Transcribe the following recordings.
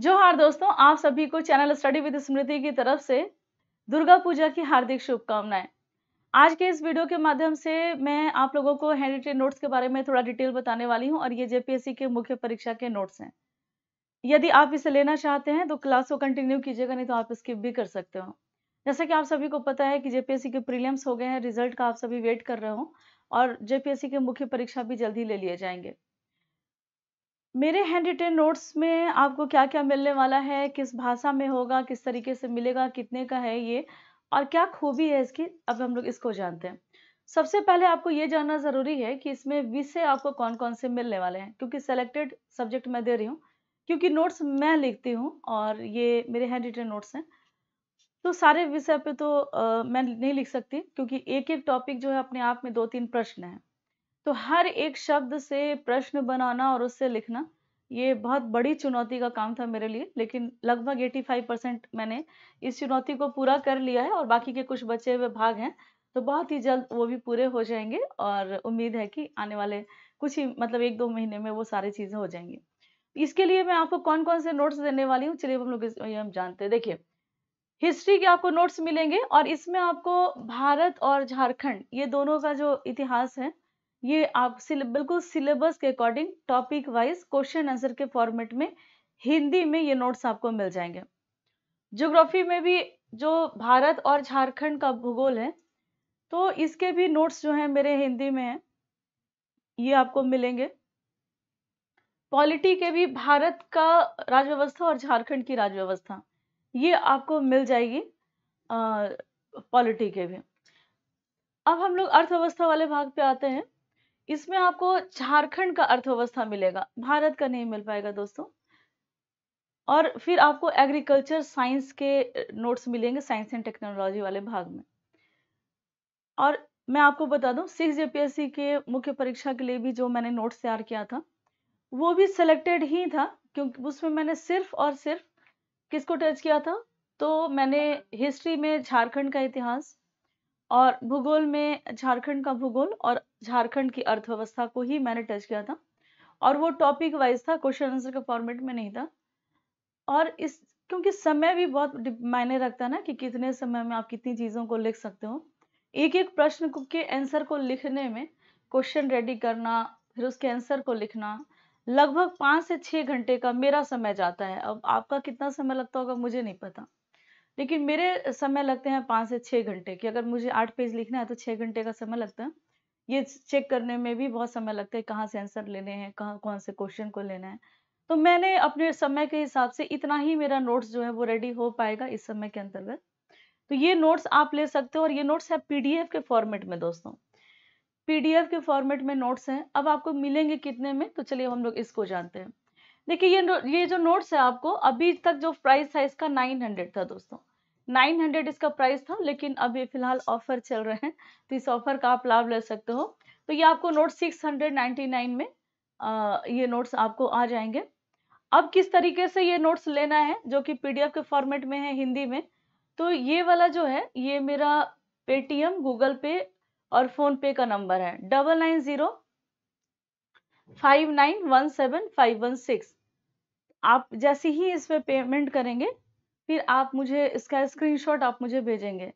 जो हार दोस्तों आप सभी को चैनल स्टडी विद स्मृति की तरफ से दुर्गा पूजा की हार्दिक शुभकामनाएं आज के इस वीडियो के माध्यम से मैं आप लोगों को हैंडरिटेड नोट्स के बारे में थोड़ा डिटेल बताने वाली हूं और ये जेपीएससी के मुख्य परीक्षा के नोट्स हैं यदि आप इसे लेना चाहते हैं तो क्लास को कंटिन्यू कीजिएगा नहीं तो आप स्किप भी कर सकते हो जैसा कि आप सभी को पता है कि जेपीएससी के प्रीलियम्स हो गए हैं रिजल्ट का आप सभी वेट कर रहे हो और जेपीएससी के मुख्य परीक्षा भी जल्द ही ले लिए जाएंगे मेरे हैंड रिटेन नोट्स में आपको क्या क्या मिलने वाला है किस भाषा में होगा किस तरीके से मिलेगा कितने का है ये और क्या खूबी है इसकी अब हम लोग इसको जानते हैं सबसे पहले आपको ये जानना ज़रूरी है कि इसमें विषय आपको कौन कौन से मिलने वाले हैं क्योंकि सेलेक्टेड सब्जेक्ट मैं दे रही हूँ क्योंकि नोट्स मैं लिखती हूँ और ये मेरे हैंड रिटेन नोट्स हैं तो सारे विषय पे तो आ, मैं नहीं लिख सकती क्योंकि एक एक टॉपिक जो है अपने आप में दो तीन प्रश्न हैं तो हर एक शब्द से प्रश्न बनाना और उससे लिखना ये बहुत बड़ी चुनौती का काम था मेरे लिए लेकिन लगभग 85 परसेंट मैंने इस चुनौती को पूरा कर लिया है और बाकी के कुछ बचे हुए भाग हैं तो बहुत ही जल्द वो भी पूरे हो जाएंगे और उम्मीद है कि आने वाले कुछ ही मतलब एक दो महीने में वो सारी चीज़ें हो जाएंगी इसके लिए मैं आपको कौन कौन से नोट्स देने वाली हूँ चलिए हम लोग ये हम जानते हैं देखिए हिस्ट्री के आपको नोट्स मिलेंगे और इसमें आपको भारत और झारखंड ये दोनों का जो इतिहास है ये आप बिल्कुल सिलेबस के according topic wise question answer के फॉर्मेट में हिंदी में ये नोट्स आपको मिल जाएंगे ज्योग्राफी में भी जो भारत और झारखंड का भूगोल है तो इसके भी नोट्स जो हैं मेरे हिंदी में हैं ये आपको मिलेंगे पॉलिटी के भी भारत का राजव्यवस्था और झारखंड की राजव्यवस्था ये आपको मिल जाएगी पॉलिटी के भी अब हम लोग अर्थव्यवस्था वाले भाग पे आते हैं इसमें आपको झारखंड का अर्थव्यवस्था मिलेगा भारत का नहीं मिल पाएगा दोस्तों और फिर आपको एग्रीकल्चर साइंस के नोट्स मिलेंगे साइंस एंड टेक्नोलॉजी वाले भाग में और मैं आपको बता दूं सिक्स जेपीएससी के मुख्य परीक्षा के लिए भी जो मैंने नोट्स तैयार किया था वो भी सिलेक्टेड ही था क्योंकि उसमें मैंने सिर्फ और सिर्फ किसको टच किया था तो मैंने हिस्ट्री में झारखंड का इतिहास और भूगोल में झारखंड का भूगोल और झारखंड की अर्थव्यवस्था को ही मैंने टच किया था और वो टॉपिक वाइज था क्वेश्चन आंसर के फॉर्मेट में नहीं था और इस क्योंकि समय भी बहुत मायने रखता है ना कि कितने समय में आप कितनी चीज़ों को लिख सकते हो एक एक प्रश्न के आंसर को लिखने में क्वेश्चन रेडी करना फिर उसके आंसर को लिखना लगभग पाँच से छः घंटे का मेरा समय जाता है अब आपका कितना समय लगता होगा मुझे नहीं पता लेकिन मेरे समय लगते हैं पाँच से छः घंटे कि अगर मुझे आठ पेज लिखना है तो छः घंटे का समय लगता है ये चेक करने में भी बहुत समय लगता है कहाँ से आंसर लेने हैं कहाँ कौन से क्वेश्चन को लेना है तो मैंने अपने समय के हिसाब से इतना ही मेरा नोट्स जो है वो रेडी हो पाएगा इस समय के अंतर्गत तो ये नोट्स आप ले सकते हो और ये नोट्स है पीडीएफ के फॉर्मेट में दोस्तों पीडीएफ के फॉर्मेट में नोट्स हैं अब आपको मिलेंगे कितने में तो चलिए हम लोग इसको जानते हैं देखिए ये ये जो नोट्स है आपको अभी तक जो प्राइस था इसका नाइन हंड्रेड था दोस्तों 900 इसका प्राइस था लेकिन अभी फिलहाल ऑफर चल रहे हैं तो इस ऑफर का आप लाभ ले सकते हो तो ये आपको नोट 699 में आ, ये नोट्स आपको आ जाएंगे अब किस तरीके से ये नोट्स लेना है जो कि पीडीएफ के फॉर्मेट में है हिंदी में तो ये वाला जो है ये मेरा पेटीएम गूगल पे और फोन पे का नंबर है double nine zero five nine one seven five one six आप जैसे ही इसमें पेमेंट करेंगे फिर आप मुझे इसका स्क्रीनशॉट आप मुझे भेजेंगे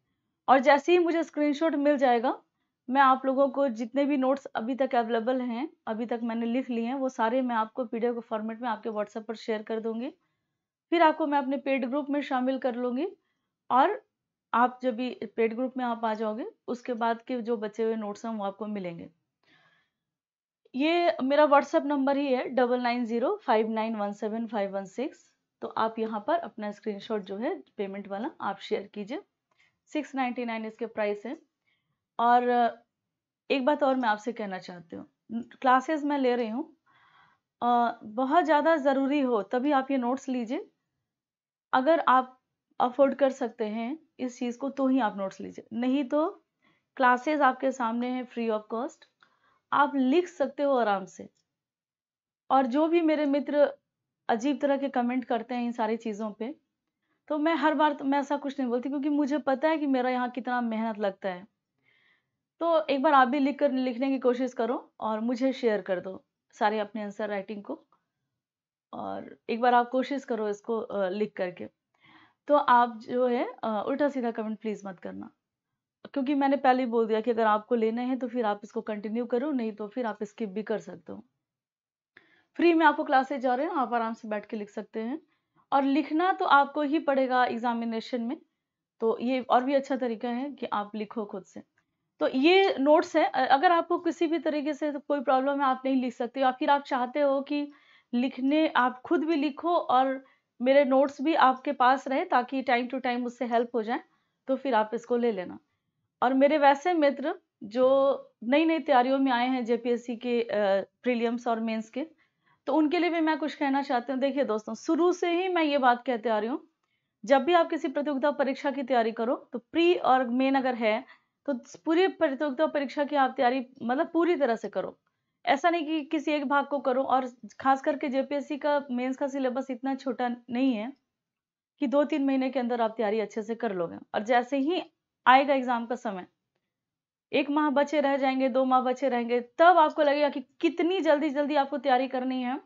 और जैसे ही मुझे स्क्रीनशॉट मिल जाएगा मैं आप लोगों को जितने भी नोट्स अभी तक अवेलेबल हैं अभी तक मैंने लिख लिए हैं वो सारे मैं आपको पी डी फॉर्मेट में आपके व्हाट्सएप पर शेयर कर दूंगी फिर आपको मैं अपने पेड ग्रुप में शामिल कर लूँगी और आप जब भी पेड ग्रुप में आप आ जाओगे उसके बाद के जो बचे हुए नोट्स हैं वो आपको मिलेंगे ये मेरा व्हाट्सएप नंबर ही है double nine zero five nine one seven five one six तो आप यहाँ पर अपना स्क्रीनशॉट जो है पेमेंट वाला आप शेयर कीजिए सिक्स इसके प्राइस है और एक बात और मैं आपसे कहना चाहती हूँ क्लासेस मैं ले रही हूँ बहुत ज़्यादा ज़रूरी हो तभी आप ये नोट्स लीजिए अगर आप अफोर्ड कर सकते हैं इस चीज़ को तो ही आप नोट्स लीजिए नहीं तो क्लासेस आपके सामने हैं फ्री ऑफ कॉस्ट आप लिख सकते हो आराम से और जो भी मेरे मित्र अजीब तरह के कमेंट करते हैं इन सारी चीज़ों पे तो मैं हर बार तो मैं ऐसा कुछ नहीं बोलती क्योंकि मुझे पता है कि मेरा यहाँ कितना मेहनत लगता है तो एक बार आप भी लिख कर लिखने की कोशिश करो और मुझे शेयर कर दो सारे अपने आंसर राइटिंग को और एक बार आप कोशिश करो इसको लिख करके तो आप जो है उल्टा सीधा कमेंट प्लीज़ मत करना क्योंकि मैंने पहले ही बोल दिया कि अगर आपको लेना है तो फिर आप इसको कंटिन्यू करो नहीं तो फिर आप स्किप भी कर सकते हो फ्री में आपको क्लासेज जा रहे हैं आप आराम से बैठ के लिख सकते हैं और लिखना तो आपको ही पड़ेगा एग्जामिनेशन में तो ये और भी अच्छा तरीका है कि आप लिखो खुद से तो ये नोट्स है अगर आपको किसी भी तरीके से तो कोई प्रॉब्लम है आप नहीं लिख सकते या फिर आप चाहते हो कि लिखने आप खुद भी लिखो और मेरे नोट्स भी आपके पास रहे ताकि टाइम टू टाइम उससे हेल्प हो जाए तो फिर आप इसको ले लेना और मेरे वैसे मित्र जो नई नई तैयारियों में आए हैं जेपीएससी के प्रीलियम्स और मेंस के तो उनके लिए भी मैं कुछ कहना चाहती हूँ देखिए दोस्तों शुरू से ही मैं ये बात कहते आ रही हूँ जब भी आप किसी प्रतियोगिता परीक्षा की तैयारी करो तो प्री और मेन अगर है तो पूरी प्रतियोगिता परीक्षा की आप तैयारी मतलब पूरी तरह से करो ऐसा नहीं कि किसी एक भाग को करो और खास करके जेपीएससी का मेंस का सिलेबस इतना छोटा नहीं है कि दो तीन महीने के अंदर आप तैयारी अच्छे से कर लोगे और जैसे ही आएगा एग्जाम का समय एक माह बचे रह जाएंगे दो माह बचे रहेंगे तब आपको लगेगा कि कितनी जल्दी जल्दी आपको तैयारी करनी है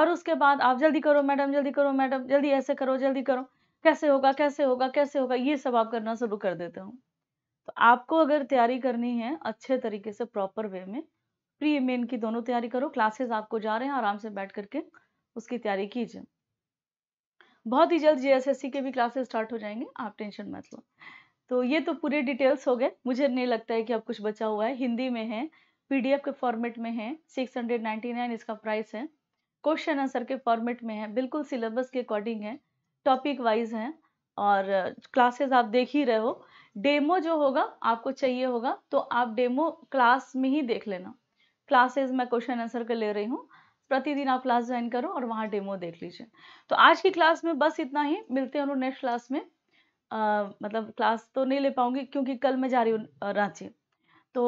और उसके बाद आप जल्दी करो मैडम जल्दी करो मैडम जल्दी ऐसे करो जल्दी करो कैसे होगा कैसे होगा कैसे होगा ये सब आप करना शुरू कर देते हो तो आपको अगर तैयारी करनी है अच्छे तरीके से प्रॉपर वे में प्री मेन की दोनों तैयारी करो क्लासेस आपको जा रहे हैं आराम से बैठ करके उसकी तैयारी कीजिए बहुत ही जल्द जीएसएससी के भी क्लासेस स्टार्ट हो जाएंगे आप टेंशन मत लो तो ये तो पूरे डिटेल्स हो गए मुझे नहीं लगता है कि अब कुछ बचा हुआ है हिंदी में है पीडीएफ के फॉर्मेट में है 699 इसका प्राइस है क्वेश्चन आंसर के फॉर्मेट में है बिल्कुल सिलेबस के अकॉर्डिंग है टॉपिक वाइज है और क्लासेस आप देख ही रहे हो डेमो जो होगा आपको चाहिए होगा तो आप डेमो क्लास में ही देख लेना क्लासेस मैं क्वेश्चन आंसर का ले रही हूँ प्रतिदिन आप क्लास ज्वाइन करो और वहाँ डेमो देख लीजिए तो आज की क्लास में बस इतना ही मिलते हैं नेक्स्ट क्लास में मतलब क्लास तो नहीं ले पाऊँगी क्योंकि कल मैं जा रही हूँ रांची तो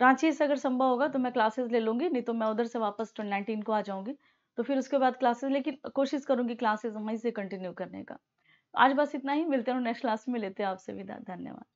रांची से अगर संभव होगा तो मैं क्लासेस ले लूँगी नहीं तो मैं उधर से वापस ट्वेंटी नाइनटीन को आ जाऊँगी तो फिर उसके बाद क्लासेस लेकिन कोशिश करूँगी क्लासेस वहीं से कंटिन्यू करने का आज बस इतना ही मिलते हैं नेक्स्ट क्लास में लेते हैं आपसे विदा धन्यवाद